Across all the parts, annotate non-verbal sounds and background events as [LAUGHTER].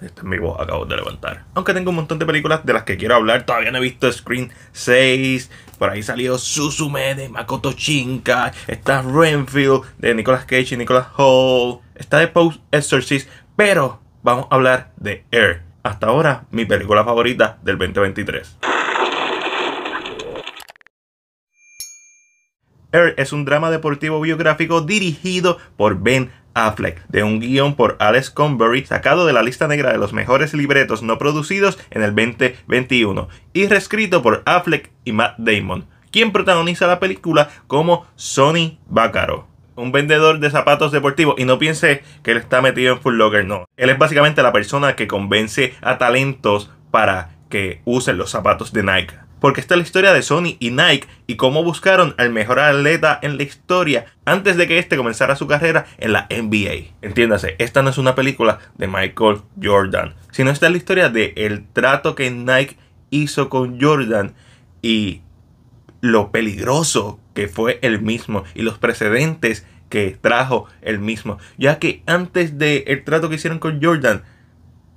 Esta es mi voz, acabo de levantar. Aunque tengo un montón de películas de las que quiero hablar. Todavía no he visto Screen 6. Por ahí salió Susume de Makoto Shinkai. Está Renfield de Nicolas Cage y Nicolas Hall. Está The Post Exorcist. Pero vamos a hablar de Air. Hasta ahora, mi película favorita del 2023. Air es un drama deportivo biográfico dirigido por Ben Affleck, de un guión por Alex Conbury sacado de la lista negra de los mejores libretos no producidos en el 2021 y reescrito por Affleck y Matt Damon, quien protagoniza la película como Sonny Baccaro. Un vendedor de zapatos deportivos y no piense que él está metido en Full Locker, no. Él es básicamente la persona que convence a talentos para que usen los zapatos de Nike porque está la historia de Sony y Nike y cómo buscaron al mejor atleta en la historia antes de que éste comenzara su carrera en la NBA. Entiéndase, esta no es una película de Michael Jordan, sino esta es la historia del el trato que Nike hizo con Jordan y lo peligroso que fue el mismo y los precedentes que trajo el mismo, ya que antes del el trato que hicieron con Jordan,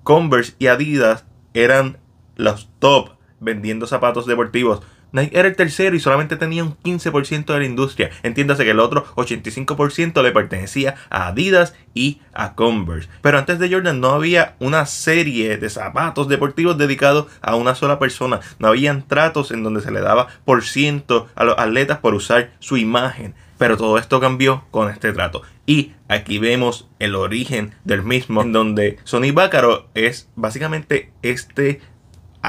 Converse y Adidas eran los top vendiendo zapatos deportivos. Nike era el tercero y solamente tenía un 15% de la industria. Entiéndase que el otro 85% le pertenecía a Adidas y a Converse. Pero antes de Jordan no había una serie de zapatos deportivos dedicados a una sola persona. No habían tratos en donde se le daba por ciento a los atletas por usar su imagen. Pero todo esto cambió con este trato. Y aquí vemos el origen del mismo, en donde Sony Bácaro es básicamente este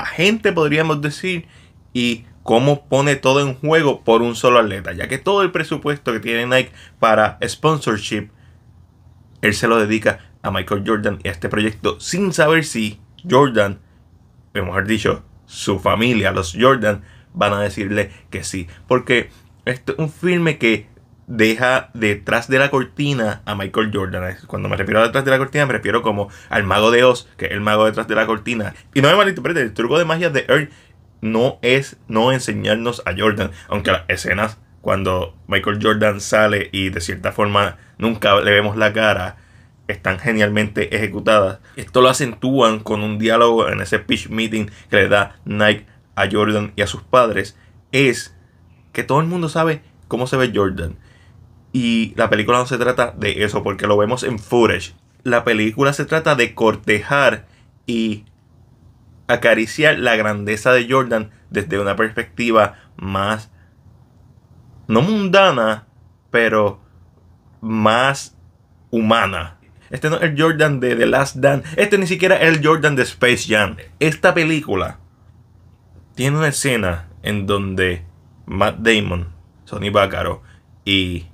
gente podríamos decir, y cómo pone todo en juego por un solo atleta, ya que todo el presupuesto que tiene Nike para sponsorship, él se lo dedica a Michael Jordan y a este proyecto sin saber si Jordan, mejor dicho, su familia, los Jordan, van a decirle que sí, porque este es un filme que deja detrás de la cortina a Michael Jordan. Cuando me refiero a detrás de la cortina, me refiero como al mago de Oz, que es el mago detrás de la cortina. Y no me malinterpreten, el truco de magia de Earth no es no enseñarnos a Jordan, aunque las escenas cuando Michael Jordan sale y de cierta forma nunca le vemos la cara, están genialmente ejecutadas. Esto lo acentúan con un diálogo en ese pitch meeting que le da Nike a Jordan y a sus padres. Es que todo el mundo sabe cómo se ve Jordan. Y la película no se trata de eso, porque lo vemos en footage. La película se trata de cortejar y acariciar la grandeza de Jordan desde una perspectiva más, no mundana, pero más humana. Este no es el Jordan de The Last Dance. Este ni siquiera es el Jordan de Space Jam. Esta película tiene una escena en donde Matt Damon, Sonny Baccaro y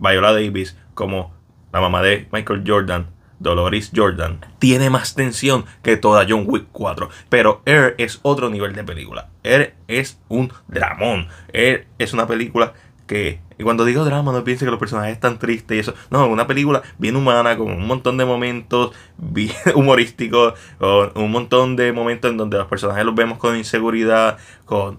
Viola Davis como la mamá de Michael Jordan, Dolores Jordan, tiene más tensión que toda John Wick 4. Pero Air es otro nivel de película. Air es un dramón. Air es una película que... Y cuando digo drama, no piense que los personajes están tristes y eso. No, una película bien humana, con un montón de momentos bien [LAUGHS] humorísticos, con un montón de momentos en donde los personajes los vemos con inseguridad, con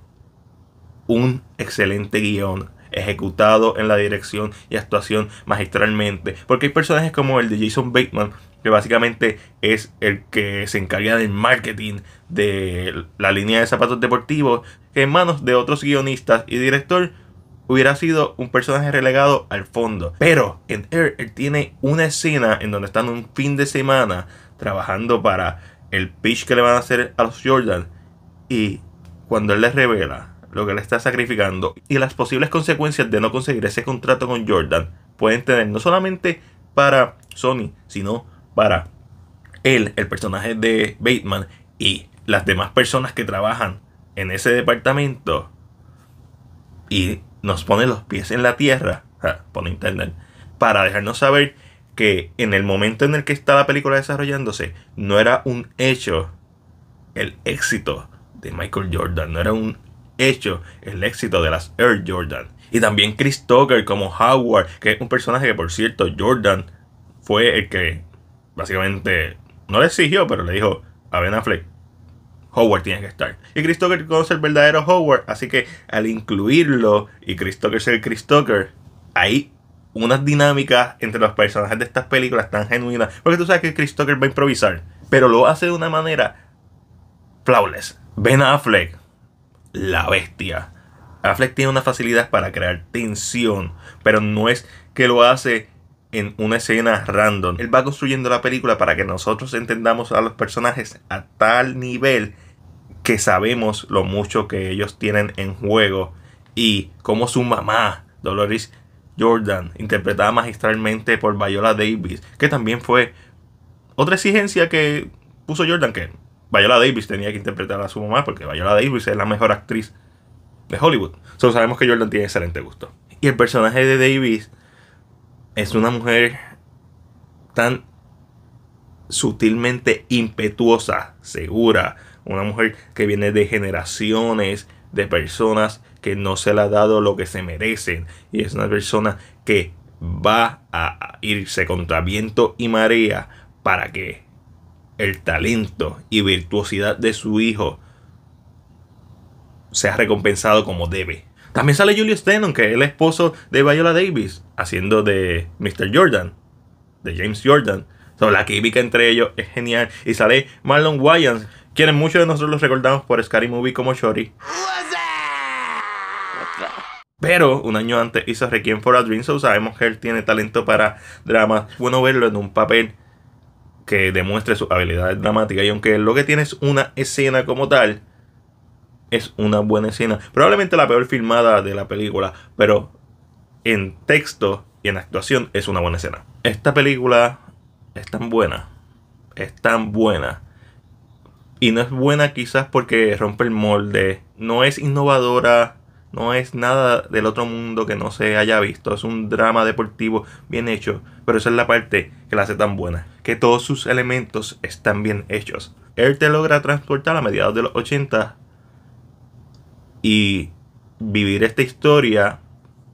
un excelente guión ejecutado en la dirección y actuación magistralmente. Porque hay personajes como el de Jason Bateman, que básicamente es el que se encarga del marketing de la línea de zapatos deportivos, que en manos de otros guionistas y director hubiera sido un personaje relegado al fondo. Pero en Air, él tiene una escena en donde están un fin de semana trabajando para el pitch que le van a hacer a los Jordan. Y cuando él les revela lo que le está sacrificando y las posibles consecuencias de no conseguir ese contrato con Jordan pueden tener no solamente para Sony, sino para él, el personaje de Bateman y las demás personas que trabajan en ese departamento y nos pone los pies en la tierra, pone internet, para dejarnos saber que en el momento en el que está la película desarrollándose, no era un hecho el éxito de Michael Jordan, no era un hecho el éxito de las Air Jordan. Y también Chris Tucker como Howard, que es un personaje que por cierto Jordan fue el que básicamente no le exigió, pero le dijo a Ben Affleck, Howard tiene que estar. Y Chris Tucker conoce el verdadero Howard, así que al incluirlo y Chris Tucker ser Chris Tucker, hay unas dinámicas entre los personajes de estas películas tan genuinas, porque tú sabes que Chris Tucker va a improvisar, pero lo hace de una manera flawless. Ben Affleck la bestia. Affleck tiene una facilidad para crear tensión, pero no es que lo hace en una escena random. Él va construyendo la película para que nosotros entendamos a los personajes a tal nivel que sabemos lo mucho que ellos tienen en juego y cómo su mamá, Dolores Jordan, interpretada magistralmente por Viola Davis, que también fue otra exigencia que puso Jordan, que Viola Davis tenía que interpretar a su mamá porque Viola Davis es la mejor actriz de Hollywood. Solo sabemos que Jordan tiene excelente gusto. Y el personaje de Davis es una mujer tan sutilmente impetuosa, segura, una mujer que viene de generaciones de personas que no se le ha dado lo que se merecen y es una persona que va a irse contra viento y marea para que el talento y virtuosidad de su hijo se ha recompensado como debe. También sale Julius Tenon que es el esposo de Viola Davis, haciendo de Mr. Jordan, de James Jordan. la química entre ellos es genial. Y sale Marlon Wayans, quienes muchos de nosotros los recordamos por Scary Movie como Shorty. Pero un año antes hizo Requiem for a Dream, so sabemos que él tiene talento para dramas. Bueno verlo en un papel que demuestre sus habilidades dramáticas. Y aunque lo que tiene es una escena como tal, es una buena escena. Probablemente la peor filmada de la película, pero en texto y en actuación es una buena escena. Esta película es tan buena, es tan buena. Y no es buena quizás porque rompe el molde, no es innovadora, no es nada del otro mundo que no se haya visto. Es un drama deportivo bien hecho, pero esa es la parte que la hace tan buena que todos sus elementos están bien hechos. Él te logra transportar a mediados de los 80 y vivir esta historia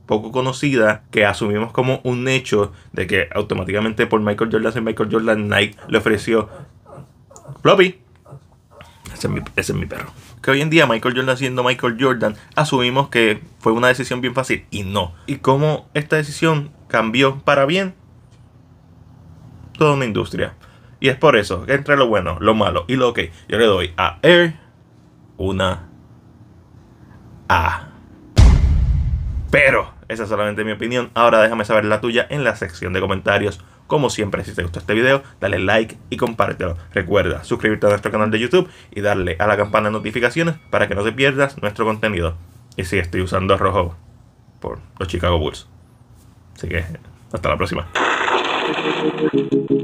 poco conocida que asumimos como un hecho de que automáticamente por Michael Jordan ser Michael Jordan Nike le ofreció Floppy. Ese es, mi, perro. Que hoy en día Michael Jordan siendo Michael Jordan, asumimos que fue una decisión bien fácil y no. Y cómo esta decisión cambió para bien toda una industria. Y es por eso, que entre lo bueno, lo malo y lo ok, yo le doy a Air una A. Pero, esa es solamente mi opinión. Ahora déjame saber la tuya en la sección de comentarios. Como siempre, si te gustó este video, dale like y compártelo. Recuerda suscribirte a nuestro canal de YouTube y darle a la campana de notificaciones para que no te pierdas nuestro contenido. Y sí, estoy usando rojo por los Chicago Bulls. Así que, hasta la próxima. Thank you.